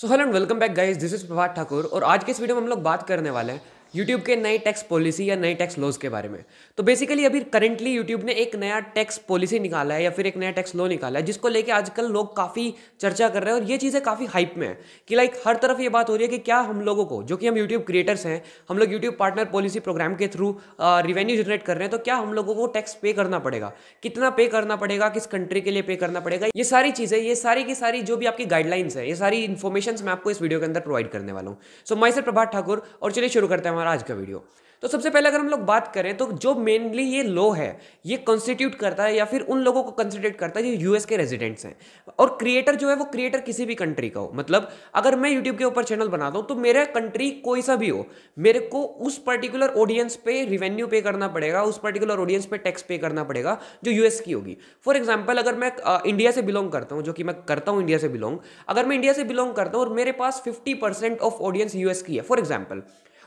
so hello and welcome back guys this is Prabhat Thakur और आज के इस वीडियो में हम लोग बात करने वाले हैं यूट्यूब के नई टैक्स पॉलिसी या नई टैक्स लॉज के बारे में तो बेसिकली अभी करंटली यूट्यूब ने एक नया टैक्स पॉलिसी निकाला है या फिर एक नया टैक्स लॉ निकाला है जिसको लेके आजकल लोग काफ़ी चर्चा कर रहे हैं और ये चीज़ें काफ़ी हाइप में है कि लाइक हर तरफ ये बात हो रही है कि क्या हम लोगों को जो कि हम यूट्यूब क्रिएटर्स हैं हम लोग यूट्यूब पार्टनर पॉलिसी प्रोग्राम के थ्रू रिवेन्यू जनरेट कर रहे हैं तो क्या हम लोगों को टैक्स पे करना पड़ेगा कितना पे करना पड़ेगा किस कंट्री के लिए पे करना पड़ेगा ये सारी चीज़ें ये सारी की सारी जो भी आपकी गाइडलाइंस है ये सारी इन्फॉर्मेशन मैं आपको इस वीडियो के अंदर प्रोवाइड करने वाला हूँ सो मैं सर प्रभात ठाकुर और चलिए शुरू करते हैं हमारा आज का वीडियो तो सबसे पहले अगर हम लोग बात करें तो जो मेनली ये लॉ है ये कॉन्स्टिट्यूट करता है या फिर उन लोगों को कंसिडेट करता है जो यूएस के रेजिडेंट्स हैं और क्रिएटर जो है वो क्रिएटर किसी भी कंट्री का हो मतलब अगर मैं यूट्यूब के ऊपर चैनल बना दूँ तो मेरा कंट्री कोई सा भी हो मेरे को उस पर्टिकुलर ऑडियंस पे रिवेन्यू पे करना पड़ेगा उस पर्टिकुलर ऑडियंस पे टैक्स पे करना पड़ेगा जो यूएस की होगी फॉर एग्जाम्पल अगर मैं इंडिया से बिलोंग करता हूँ जो कि मैं करता हूँ इंडिया से बिलोंग अगर मैं इंडिया से बिलोंग करता हूँ और मेरे पास फिफ्टी ऑफ ऑडियंस यूएस की है फॉर एग्जाम्पल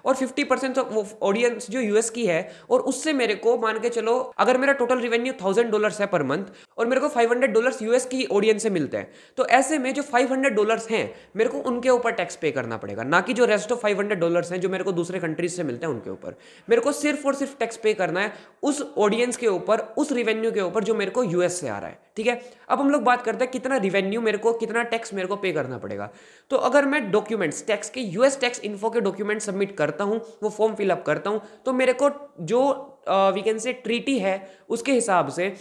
और 50 परसेंट ऑडियंस जो यूएस की है और उससे मेरे को मान के चलो अगर मेरा टोटल रिवेन्यू थाउजेंड डॉलर है पर मंथ और मेरे को फाइव हंड्रेड डॉलर यूएस की ऑडियंस से मिलते हैं तो ऐसे में जो फाइव हंड्रेड डॉलर हैं मेरे को उनके ऊपर टैक्स पे करना पड़ेगा ना कि जो rest of five hundred dollar हैं जो मेरे को दूसरे कंट्रीज से मिलते हैं उनके ऊपर मेरे को सिर्फ और सिर्फ टैक्स पे करना है उस ऑडियंस के ऊपर उस रिवेन्यू के ऊपर जो मेरे को यूएस से आ रहा है ठीक है अब हम लोग बात करते हैं कितना रिवेन्यू मेरे को कितना टैक्स मेरे को पे करना पड़ेगा तो अगर मैं डॉक्यूमेंट्स टैक्स के यूएस टैक्स इन्फो के डॉक्यूमेंट सबमिट कर करता हूँ वो फॉर्म फिलअप करता हूँ तो मेरे को जो वी कैन से ट्रीटी है उसके हिसाब से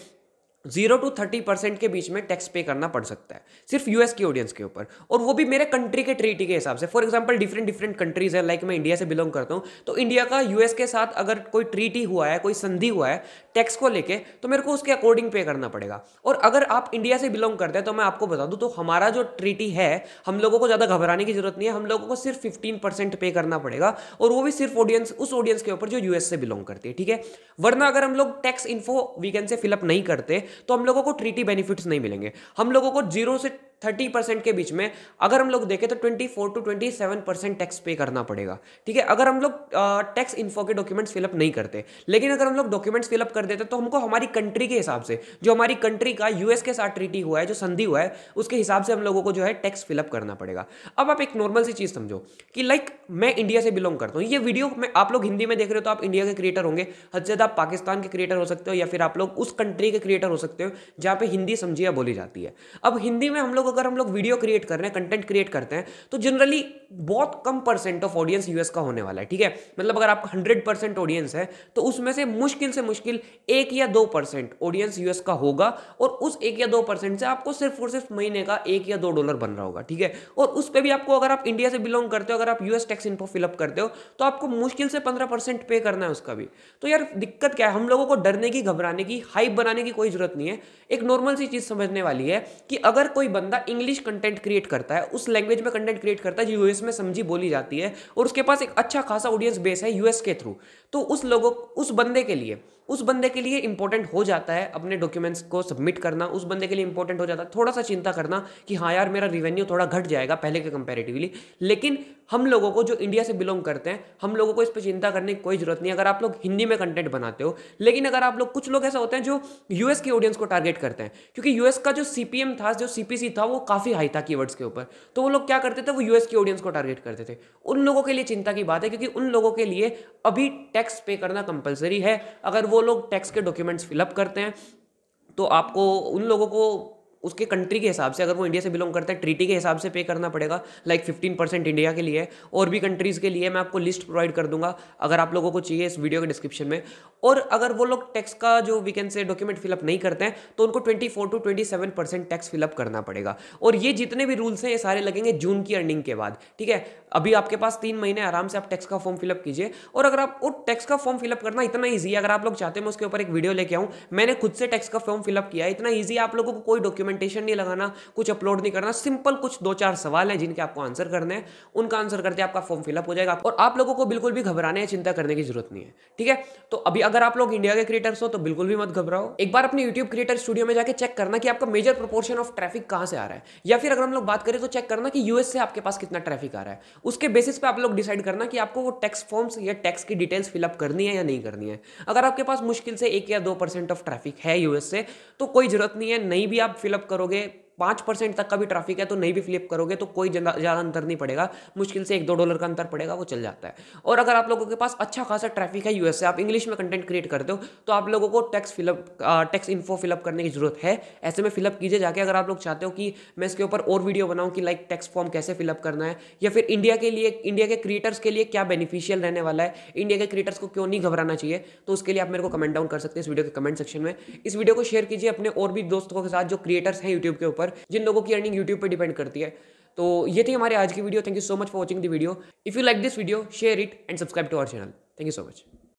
जीरो टू थर्टी परसेंट के बीच में टैक्स पे करना पड़ सकता है सिर्फ यूएस की ऑडियंस के ऊपर और वो भी मेरे कंट्री के ट्रीटी के हिसाब से for example different different countries है लाइक like मैं इंडिया से बिलोंग करता हूँ तो इंडिया का यूएस के साथ अगर कोई ट्रीटी हुआ है कोई संधि हुआ है टैक्स को लेकर तो मेरे को उसके अकॉर्डिंग पे करना पड़ेगा और अगर आप इंडिया से बिलोंग करते हैं तो मैं आपको बता दूँ तो हमारा जो ट्रीटी है हम लोगों को ज़्यादा घबराने की जरूरत नहीं है हम लोगों को सिर्फ फिफ्टीन पे करना पड़ेगा और वो भी सिर्फ ऑडियंस उस ऑडियंस के ऊपर जो यूएस से बिलोंग करती है ठीक है वरना अगर हम लोग tax info we can say fill up नहीं करते तो हम लोगों को ट्रीटी बेनिफिट्स नहीं मिलेंगे हम लोगों को जीरो से थर्टी परसेंट के बीच में अगर हम लोग देखें तो twenty four to twenty seven percent tax pay करना पड़ेगा ठीक है अगर हम लोग टैक्स इन्फो के डॉक्यूमेंट्स फिलअप नहीं करते लेकिन अगर हम लोग डॉक्यूमेंट्स फिलअप कर देते तो हमको हमारी कंट्री के हिसाब से जो हमारी कंट्री का यूएस के साथ ट्रीटी हुआ है जो संधि हुआ है उसके हिसाब से हम लोगों को जो है टैक्स फिलअप करना पड़ेगा अब आप एक नॉर्मल सी चीज़ समझो कि लाइक मैं इंडिया से बिलोंग करता हूँ ये वीडियो में आप लोग हिंदी में देख रहे हो तो आप इंडिया के क्रिएटर होंगे हद से आप पाकिस्तान के क्रिएटर हो सकते हो या फिर आप लोग उस कंट्री के क्रिएटर हो सकते हो जहाँ पे हिंदी समझिया बोली जाती है अब हिंदी में हम लोग अगर हम लोग वीडियो क्रिएट कर रहे हैं कंटेंट क्रिएट करते हैं तो जनरली बहुत कम परसेंट ऑफ ऑडियंस यूएस का होने वाला है ठीक है मतलब अगर आपका हंड्रेड परसेंट ऑडियंस है तो उसमें से मुश्किल से मुश्किल एक या दो परसेंट ऑडियंस यूएस का होगा और उस एक या दो परसेंट से आपको सिर्फ और सिर्फ महीने का एक या दो डॉलर बन रहा होगा ठीक है और उस पर भी आपको अगर आप इंडिया से बिलोंग करते हो अगर आप यूएस टैक्स इनको फिलअप करते हो तो आपको मुश्किल से पंद्रह पे करना है उसका भी तो यार दिक्कत क्या है हम लोगों को डरने की घबराने की हाइप बनाने की कोई जरूरत नहीं है एक नॉर्मल सी चीज समझने वाली है कि अगर कोई बंदा बंदा इंग्लिश कंटेंट क्रिएट करता है उस लैंग्वेज में कंटेंट क्रिएट करता है जो यूएस में समझी बोली जाती है और उसके पास एक अच्छा खासा ऑडियंस बेस है यूएस के थ्रू तो उस लोगों उस बंदे के लिए उस बंदे के लिए इंपॉर्टेंट हो जाता है अपने डॉक्यूमेंट्स को सबमिट करना उस बंदे के लिए इंपॉर्टेंट हो जाता है थोड़ा सा चिंता करना कि हाँ यार मेरा रिवेन्यू थोड़ा घट जाएगा पहले के कंपेरेटिवली लेकिन हम लोगों को जो इंडिया से बिलोंग करते हैं हम लोगों को इस पर चिंता करने की कोई जरूरत नहीं अगर आप लोग हिंदी में कंटेंट बनाते हो लेकिन अगर आप लोग कुछ लोग ऐसा होते हैं जो यूएस के ऑडियंस को टारगेट करते हैं क्योंकि यूएस का जो सी था जो सी था वो काफ़ी हाई था कीवर्ड्स के ऊपर तो वो लोग क्या करते थे वो यूएस के ऑडियंस को टारगेट करते थे उन लोगों के लिए चिंता की बात है क्योंकि उन लोगों के लिए अभी टैक्स पे करना कंपलसरी है अगर वो वो लोग टैक्स के डॉक्यूमेंट्स फिलअप करते हैं तो आपको उन लोगों को उसके कंट्री के हिसाब से अगर वो इंडिया से बिलोंग करता है ट्रीटी के हिसाब से पे करना पड़ेगा लाइक फिफ्टीन परसेंट इंडिया के लिए और भी कंट्रीज़ के लिए मैं आपको लिस्ट प्रोवाइड कर दूंगा अगर आप लोगों को चाहिए इस वीडियो के डिस्क्रिप्शन में और अगर वो लोग टैक्स का जो वीकेंड से डॉक्यूमेंट फिलअप नहीं करते हैं तो उनको twenty four to twenty seven percent tax fill up करना पड़ेगा और ये जितने भी रूल्स हैं ये सारे लगेंगे जून की अर्निंग के बाद ठीक है अभी आपके पास तीन महीने आराम से आप टैक्स का फॉर्म फिलअप कीजिए और अगर आप वो टैक्स का फॉर्म फिलअप करना इतना ईजी है अगर आप लोग चाहते हैं मैं उसके ऊपर एक वीडियो लेके आऊँ मैंने खुद से टैक्स का फॉर्म फिलअप किया इतना ईजी आप लोगों को कोई डॉक्यूमेंट डॉक्यूमेंटेशन नहीं लगाना कुछ अपलोड नहीं करना सिंपल कुछ दो चार सवाल हैं जिनके आपको आंसर करने हैं उनका आंसर करते आपका फॉर्म फिलअप हो जाएगा और आप लोगों को बिल्कुल भी घबराने या चिंता करने की जरूरत नहीं है ठीक है तो अभी अगर आप लोग इंडिया के क्रिएटर्स हो तो बिल्कुल भी मत घबराओ एक बार अपने यूट्यूब क्रिएटर स्टूडियो में जाकर चेक करना कि आपका मेजर प्रोपोर्शन ऑफ ट्रैफिक कहां से आ रहा है या फिर अगर हम लोग बात करें तो चेक करना कि यूएस से आपके पास कितना ट्रैफिक आ रहा है उसके बेसिस पे आप लोग डिसाइड करना कि आपको वो टैक्स फॉर्म्स या टैक्स की डिटेल्स फिलअप करनी है या नहीं करनी है अगर आपके पास मुश्किल से एक या दो परसेंट ऑफ ट्रैफिक है यूएस से तो कोई जरूरत नहीं है नहीं भी आप फिलअप डेवलप करोगे पाँच परसेंट तक का भी ट्रैफिक है तो नहीं भी फ्लिप करोगे तो कोई ज़्यादा अंतर नहीं पड़ेगा मुश्किल से एक दो डॉलर का अंतर पड़ेगा वो चल जाता है और अगर आप लोगों के पास अच्छा खासा ट्रैफिक है यूएस से आप इंग्लिश में कंटेंट क्रिएट करते हो तो आप लोगों को tax fill up tax info fill up करने की जरूरत है ऐसे में फिलअप कीजिए जाके अगर आप लोग चाहते हो कि मैं इसके ऊपर और वीडियो बनाऊँ कि लाइक टैक्स फॉर्म कैसे फिलअप करना है या फिर इंडिया के लिए इंडिया के क्रिएटर्स के लिए क्या बेनिफिशियल रहने वाला है इंडिया के क्रिएटर्स को क्यों नहीं घबराना चाहिए तो उसके लिए आप मेरे को कमेंट डाउन कर सकते हैं इस वीडियो के कमेंट सेक्शन में इस वीडियो को शेयर कीजिए अपने और भी दोस्तों के साथ जो क्रिएटर्स हैं यूट्यूब के ऊपर पर जिन लोगों की अर्निंग यूट्यूब पर डिपेंड करती है तो ये थी हमारे आज की video thank you so much for watching the video if you like this video share it and subscribe to our channel thank you so much